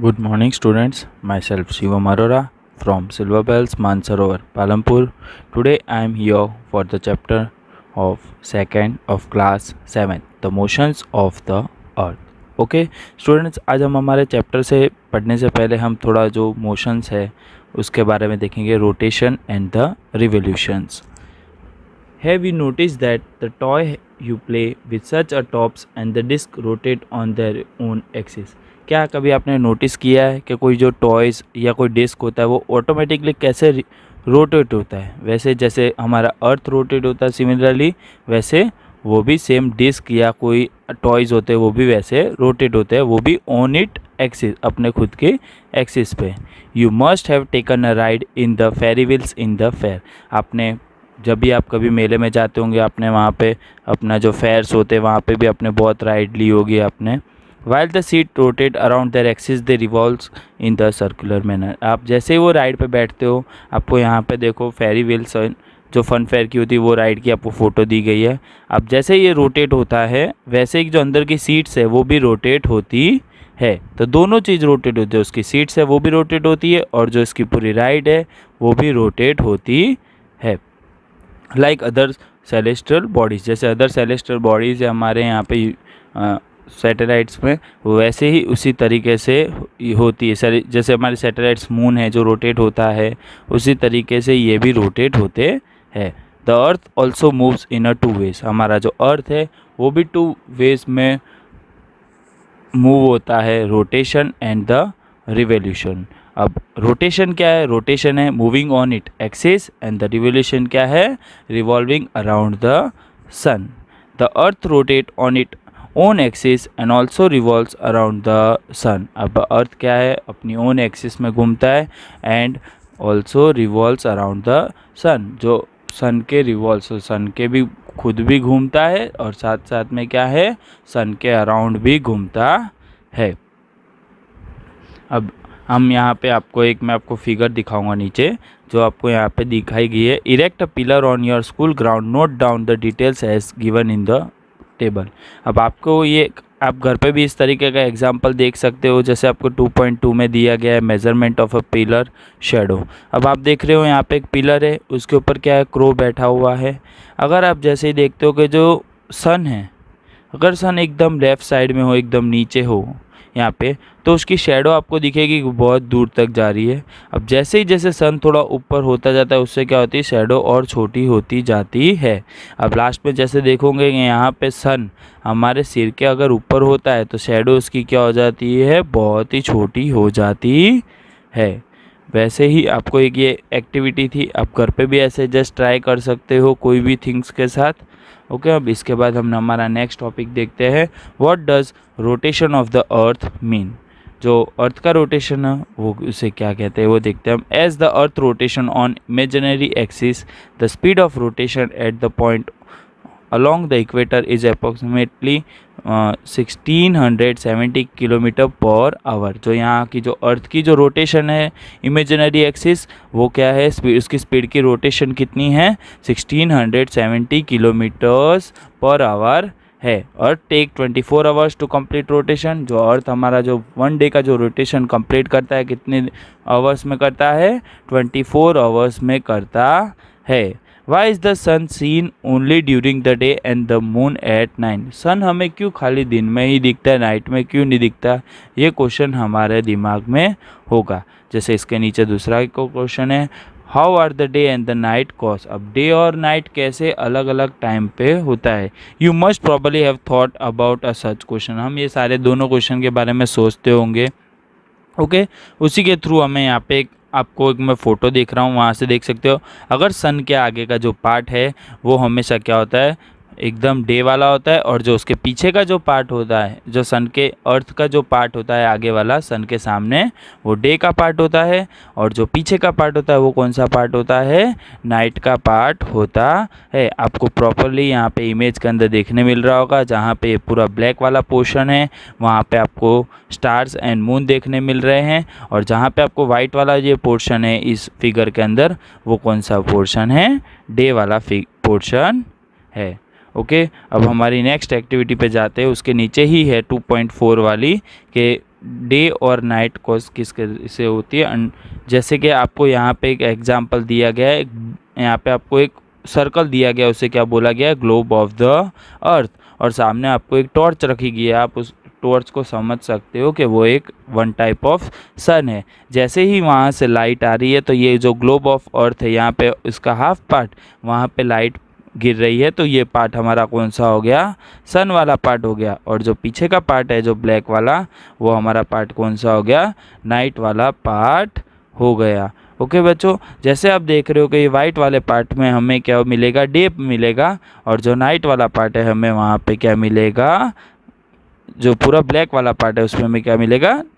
Good morning students myself Shivam Arora from silver bells Mansarovar Palampur today I am your for the chapter of second of class seven the motions of the earth okay students आज हम हमारे chapter से पढ़ने से पहले हम थोड़ा जो मोशंस है उसके बारे में देखेंगे rotation and the revolutions have you notice that the toy you play with such a tops and the disc rotate on their own axis क्या कभी आपने नोटिस किया है कि कोई जो टॉयज़ या कोई डिस्क होता है वो ऑटोमेटिकली कैसे रोटेट होता है वैसे जैसे हमारा अर्थ रोटेट होता है सिमिलरली वैसे वो भी सेम डिस्क या कोई टॉयज़ होते हैं वो भी वैसे रोटेट होते हैं वो भी ऑन इट एक्सिस अपने खुद के एक्सिस पे you must have taken a ride in the ferris wheels in the fair आपने जब भी आप कभी मेले में जाते होंगे आपने वहाँ पे अपना जो फेयर्स होते हैं वहाँ पे भी आपने बहुत राइड ली होगी आपने while the seat rotate around their axis the revolve in the circular manner आप जैसे ही वो राइड पर बैठते हो आपको यहाँ पे देखो फेरी व्हील्स जो फन फेयर की होती है वो राइड की आपको फ़ोटो दी गई है अब जैसे ये रोटेट होता है वैसे ही जो अंदर की सीट्स है वो भी रोटेट होती है तो दोनों चीज़ रोटेट होती है उसकी सीट्स है वो भी रोटेट होती है और जो इसकी पूरी राइड है वो भी रोटेट होती है लाइक अदर सेलेस्ट्रल बॉडीज़ जैसे अदर सेलेस्ट्रल बॉडीज़ हमारे यहाँ पे सैटेलाइट्स में वैसे ही उसी तरीके से होती है सर जैसे हमारे सैटेलाइट्स मून है जो रोटेट होता है उसी तरीके से ये भी रोटेट होते हैं the earth also moves in a two ways हमारा जो अर्थ है वो भी टू वेज में मूव होता है रोटेशन एंड द रिवोल्यूशन अब रोटेशन क्या है रोटेशन है moving on it axis and the revolution क्या है revolving around the sun the earth rotate on it own axis and also revolve around the sun अब earth क्या है अपनी ओन एक्सिस में घूमता है and also revolve around the sun जो सन के रिवॉल्व सन के भी खुद भी घूमता है और साथ साथ में क्या है सन के अराउंड भी घूमता है अब हम यहाँ पे आपको एक मैं आपको फिगर दिखाऊंगा नीचे जो आपको यहाँ पे दिखाई गई है erect a pillar on your school ground note down the details as given in the table अब आपको ये आप घर पे भी इस तरीके का एग्जाम्पल देख सकते हो जैसे आपको 2.2 में दिया गया है measurement of a pillar shadow अब आप देख रहे हो यहाँ पे एक पिलर है उसके ऊपर क्या है क्रो बैठा हुआ है अगर आप जैसे ही देखते हो कि जो सन है अगर सन एकदम लेफ़्ट साइड में हो एकदम नीचे हो यहाँ पे तो उसकी शेडो आपको दिखेगी बहुत दूर तक जा रही है अब जैसे ही जैसे सन थोड़ा ऊपर होता जाता है उससे क्या होती है शेडो और छोटी होती जाती है अब लास्ट में जैसे देखोगे यहाँ पे सन हमारे सिर के अगर ऊपर होता है तो शेडो उसकी क्या हो जाती है बहुत ही छोटी हो जाती है वैसे ही आपको एक ये एक्टिविटी थी आप घर पे भी ऐसे जस्ट ट्राई कर सकते हो कोई भी थिंग्स के साथ ओके अब इसके बाद हम हमारा नेक्स्ट टॉपिक देखते हैं what does rotation of the earth mean जो अर्थ का रोटेशन है वो उसे क्या कहते हैं वो देखते हैं हम as the earth rotation on imaginary axis the speed of rotation at the point along the equator is approximately sixteen hundred seventy kilometre per hour जो यहाँ की जो अर्थ की जो रोटेशन है इमेजनरी एक्सिस वो क्या है स्पीड उसकी स्पीड की रोटेशन कितनी है sixteen hundred seventy kilometres per hour है earth take twenty four hours to complete rotation जो अर्थ हमारा जो वन डे का जो रोटेशन कंप्लीट करता है कितने आवर्स में करता है ट्वेंटी फोर आवर्स में करता है why is the sun seen only during the day and the moon at night sun हमें क्यों खाली दिन में ही दिखता है नाइट में क्यों नहीं दिखता ये क्वेश्चन हमारे दिमाग में होगा जैसे इसके नीचे दूसरा क्वेश्चन है how are the day and the night cause अब डे और नाइट कैसे अलग अलग टाइम पे होता है you must probably have thought about a such question हम ये सारे दोनों क्वेश्चन के बारे में सोचते होंगे ओके okay? उसी के थ्रू हमें यहाँ पे एक आपको एक मैं फ़ोटो देख रहा हूँ वहाँ से देख सकते हो अगर सन के आगे का जो पार्ट है वो हमेशा क्या होता है एकदम डे वाला होता है और जो उसके पीछे का जो पार्ट होता है जो सन के अर्थ का जो पार्ट होता है आगे वाला सन के सामने वो डे का पार्ट होता है और जो पीछे का पार्ट होता है वो कौन सा पार्ट होता है नाइट का पार्ट होता है आपको प्रॉपरली यहाँ पे इमेज के अंदर देखने मिल रहा होगा जहाँ पे पूरा ब्लैक वाला पोर्शन है वहाँ पर आपको स्टार्स एंड मून देखने मिल रहे हैं और जहाँ पर आपको वाइट वाला ये पोर्शन है इस फिगर के अंदर वो कौन सा पोर्शन है डे वाला पोर्शन है ओके अब हम्म। हमारी नेक्स्ट एक्टिविटी पे जाते हैं उसके नीचे ही है 2.4 वाली के डे और नाइट कॉज किस से होती है जैसे कि आपको यहाँ पे एक एग्जाम्पल दिया गया है यहाँ पे आपको एक सर्कल दिया गया उसे क्या बोला गया है ग्लोब ऑफ द अर्थ और सामने आपको एक टॉर्च रखी गई है आप उस टॉर्च को समझ सकते हो कि वो एक वन टाइप ऑफ सन है जैसे ही वहाँ से लाइट आ रही है तो ये जो ग्लोब ऑफ अर्थ है यहाँ पे इसका हाफ पार्ट वहाँ पे लाइट गिर रही है तो ये पार्ट हमारा कौन सा हो गया सन वाला पार्ट हो गया और जो पीछे का पार्ट है जो ब्लैक वाला वो हमारा पार्ट कौन सा हो गया नाइट वाला पार्ट हो गया ओके okay, बच्चों जैसे आप देख रहे हो कि ये वाइट वाले पार्ट में हमें क्या मिलेगा डे मिलेगा और जो नाइट वाला पार्ट है हमें वहाँ पे क्या मिलेगा जो पूरा ब्लैक वाला पार्ट है उसमें हमें क्या मिलेगा